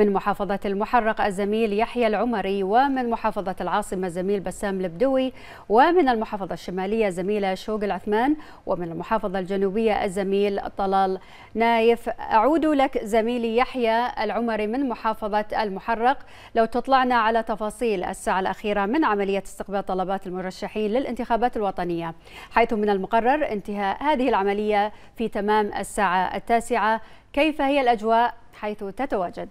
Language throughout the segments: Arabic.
من محافظة المحرق الزميل يحيى العمري ومن محافظة العاصمة الزميل بسام البدوي ومن المحافظة الشمالية زميلة شوق العثمان ومن المحافظة الجنوبية الزميل طلال نايف أعود لك زميلي يحيى العمري من محافظة المحرق لو تطلعنا على تفاصيل الساعة الأخيرة من عملية استقبال طلبات المرشحين للانتخابات الوطنية حيث من المقرر انتهاء هذه العملية في تمام الساعة التاسعة كيف هي الأجواء حيث تتواجد؟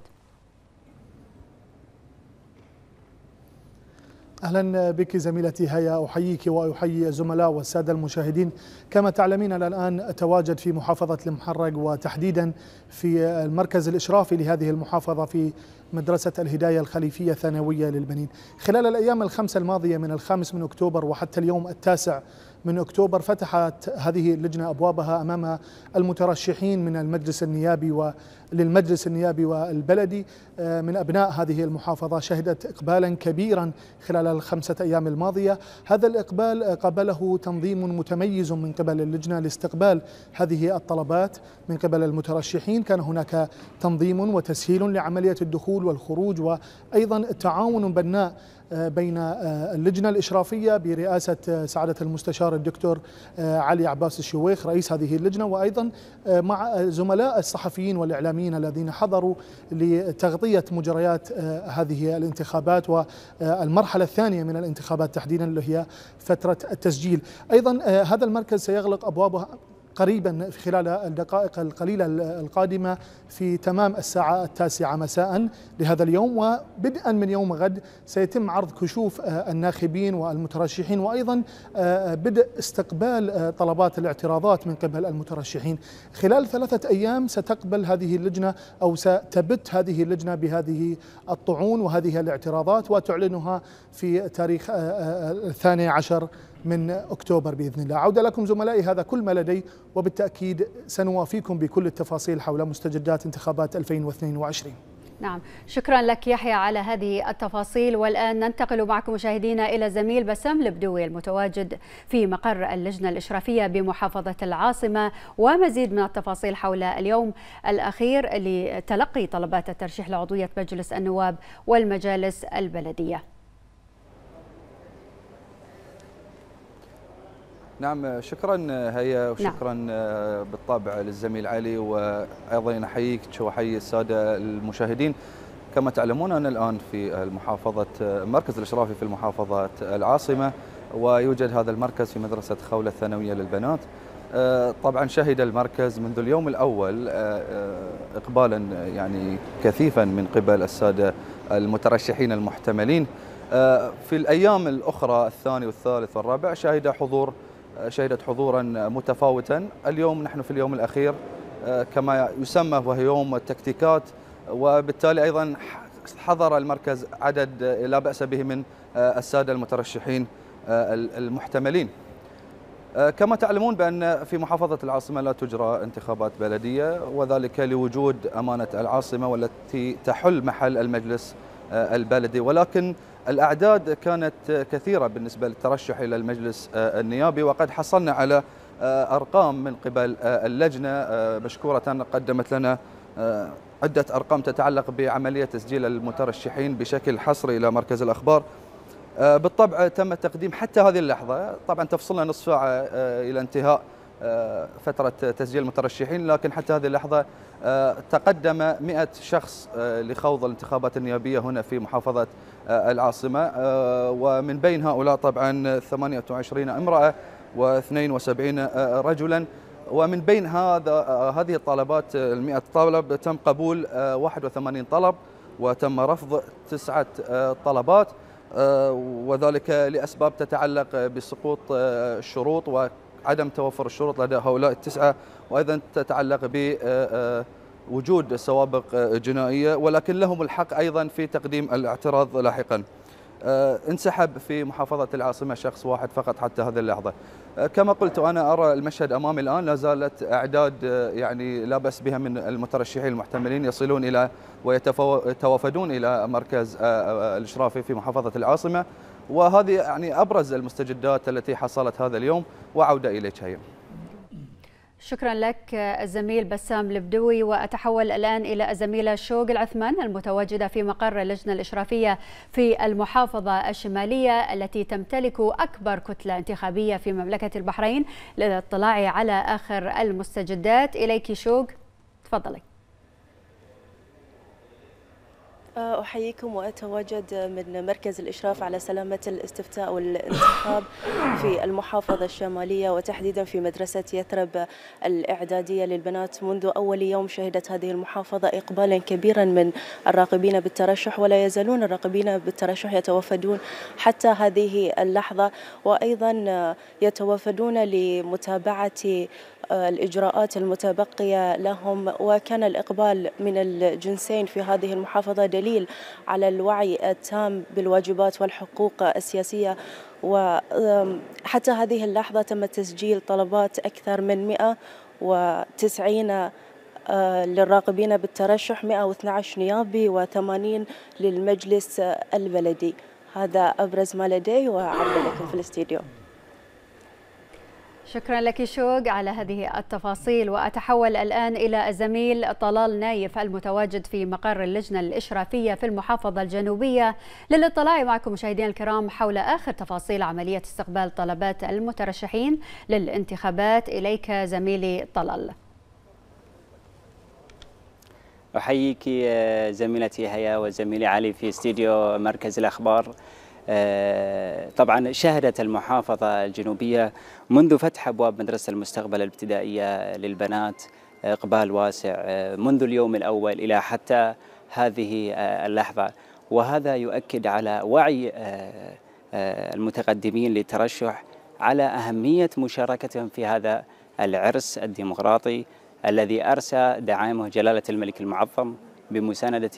أهلا بك زميلتي هيا أحييك وأحيي الزملاء والسادة المشاهدين كما تعلمين أنا الآن أتواجد في محافظة المحرق وتحديدا في المركز الإشرافي لهذه المحافظة في مدرسة الهداية الخليفية الثانوية للبنين خلال الأيام الخمسة الماضية من الخامس من أكتوبر وحتى اليوم التاسع من أكتوبر فتحت هذه اللجنة أبوابها أمام المترشحين من المجلس النيابي وللمجلس النيابي والبلدي آه، من أبناء هذه المحافظة شهدت إقبالا كبيرا خلال الخمسة أيام الماضية هذا الإقبال قابله تنظيم متميز من قبل اللجنة لاستقبال هذه الطلبات من قبل المترشحين كان هناك تنظيم وتسهيل لعملية الدخول والخروج وأيضا تعاون بناء آه، بين آه، اللجنة الإشرافية برئاسة آه، سعادة المستشار الدكتور علي عباس الشويخ رئيس هذه اللجنة وأيضا مع زملاء الصحفيين والإعلاميين الذين حضروا لتغطية مجريات هذه الانتخابات والمرحلة الثانية من الانتخابات تحديدا اللي هي فترة التسجيل أيضا هذا المركز سيغلق أبوابه قريبا خلال الدقائق القليلة القادمة في تمام الساعة التاسعة مساء لهذا اليوم وبدءا من يوم غد سيتم عرض كشوف آه، الناخبين والمترشحين وأيضا آه، بدء استقبال آه، طلبات الاعتراضات من قبل المترشحين خلال ثلاثة أيام ستقبل هذه اللجنة أو ستبت هذه اللجنة بهذه الطعون وهذه الاعتراضات وتعلنها في تاريخ الثاني عشر من أكتوبر بإذن الله عودة لكم زملائي هذا كل ما لدي وبالتأكيد سنوافيكم بكل التفاصيل حول مستجدات انتخابات 2022 نعم شكرا لك يحيى على هذه التفاصيل والآن ننتقل معكم مشاهدينا إلى زميل بسام البدوي المتواجد في مقر اللجنة الإشرافية بمحافظة العاصمة ومزيد من التفاصيل حول اليوم الأخير لتلقي طلبات الترشيح لعضوية مجلس النواب والمجالس البلدية نعم شكرا هيا وشكرا نعم. آه، بالطبع للزميل علي وايضا نحييك واحيي الساده المشاهدين كما تعلمون انا الان في المحافظه المركز الاشرافي في المحافظه العاصمه ويوجد هذا المركز في مدرسه خوله الثانويه للبنات آه، طبعا شهد المركز منذ اليوم الاول آه، اقبالا يعني كثيفا من قبل الساده المترشحين المحتملين في الايام الاخرى الثاني والثالث والرابع شهد حضور شهدت حضورا متفاوتا اليوم نحن في اليوم الأخير آه، كما يسمى وهي يوم التكتيكات وبالتالي أيضا حضر المركز عدد لا بأس به من آه، السادة المترشحين آه، المحتملين كما تعلمون بأن في محافظة العاصمة لا تجرى انتخابات بلدية وذلك لوجود أمانة العاصمة والتي تحل محل المجلس البلدي ولكن الأعداد كانت كثيرة بالنسبة للترشح إلى المجلس آه، النيابي وقد حصلنا على آه، أرقام من قبل آه، اللجنة مشكورة قدمت لنا عدة أرقام تتعلق بعملية تسجيل المترشحين بشكل حصري إلى مركز الأخبار بالطبع تم تقديم حتى هذه اللحظة طبعا تفصلنا نصف ساعة إلى انتهاء آه، فترة تسجيل المترشحين لكن حتى هذه اللحظة آه، تقدم 100 شخص آه، لخوض الانتخابات النيابية هنا في محافظة العاصمة ومن بين هؤلاء طبعا 28 امرأة و72 رجلا ومن بين هذا هذه الطلبات ال 100 طلب تم قبول 81 طلب وتم رفض تسعة طلبات وذلك لأسباب تتعلق بسقوط الشروط و عدم توفر الشروط لدى هؤلاء التسعة وأيضا تتعلق ب وجود سوابق جنائية ولكن لهم الحق أيضا في تقديم الاعتراض لاحقا آه، انسحب في محافظة العاصمة شخص واحد فقط حتى هذه اللحظة آه، كما قلت أنا أرى المشهد أمامي الآن لا زالت أعداد آه، يعني لا بأس بها من المترشحين المحتملين يصلون إلى ويتوافدون إلى مركز الإشرافي في محافظة العاصمة وهذه يعني ابرز المستجدات التي حصلت هذا اليوم وعوده اليك هي شكرا لك الزميل بسام البدوي وأتحول الآن إلى الزميلة شوق العثمان المتواجدة في مقر اللجنة الإشرافية في المحافظة الشمالية التي تمتلك أكبر كتلة انتخابية في مملكة البحرين للاطلاع على آخر المستجدات إليك شوق تفضلي آه، أحييكم وأتواجد من مركز الإشراف على سلامة الاستفتاء والانتخاب في المحافظة الشمالية وتحديدا في مدرسة يثرب الإعدادية للبنات منذ أول يوم شهدت هذه المحافظة إقبالا كبيرا من الراغبين بالترشح ولا يزالون الراغبين بالترشح يتوافدون حتى هذه اللحظة وأيضا يتوافدون لمتابعة الإجراءات المتبقية لهم وكان الإقبال من الجنسين في هذه المحافظة دليل على الوعي التام بالواجبات والحقوق السياسية وحتى هذه اللحظة تم تسجيل طلبات أكثر من 190 آه، للراغبين بالترشح 112 نيابي و80 للمجلس البلدي هذا أبرز ما لدي وعبر لكم في الاستديو شكرا لك شوق على هذه التفاصيل وأتحول الآن إلى الزميل طلال نايف المتواجد في مقر اللجنة الإشرافية في المحافظة الجنوبية للاطلاع معكم مشاهدينا الكرام حول آخر تفاصيل عملية استقبال طلبات المترشحين للانتخابات إليك زميلي طلال أحييك آه، زميلتي هيا وزميلي علي في استديو مركز الأخبار آه، طبعا شهدت المحافظة الجنوبية منذ فتح أبواب مدرسة المستقبل الابتدائية للبنات آه، إقبال واسع آه، منذ اليوم الأول إلى حتى هذه اللحظة وهذا يؤكد على وعي المتقدمين للترشح على أهمية مشاركتهم في هذا العرس الديمقراطي الذي أرسى دعائمه جلالة الملك المعظم بمساندة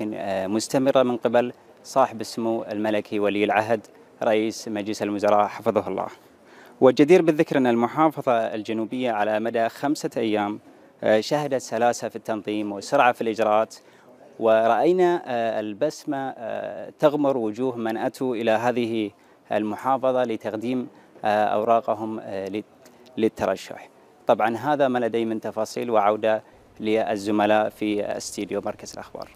مستمرة من قبل صاحب السمو الملكي ولي العهد رئيس مجلس الوزراء حفظه الله والجدير بالذكر أن المحافظة الجنوبية على مدى خمسة أيام آه، شهدت سلاسة في التنظيم وسرعة في الإجراءات ورأينا آه، البسمة آه، تغمر وجوه من أتوا إلى هذه المحافظة لتقديم أوراقهم للترشح طبعا هذا ما لدي من تفاصيل وعودة للزملاء في استديو مركز الأخبار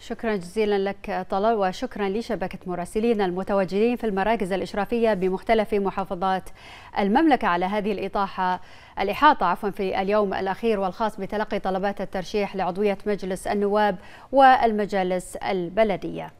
شكرا جزيلا لك طلال وشكرا لشبكة مراسلين المتواجدين في المراكز الإشرافية بمختلف محافظات المملكة على هذه الإطاحة الإحاطة عفوا في اليوم الأخير والخاص بتلقي طلبات الترشيح لعضوية مجلس النواب والمجالس البلدية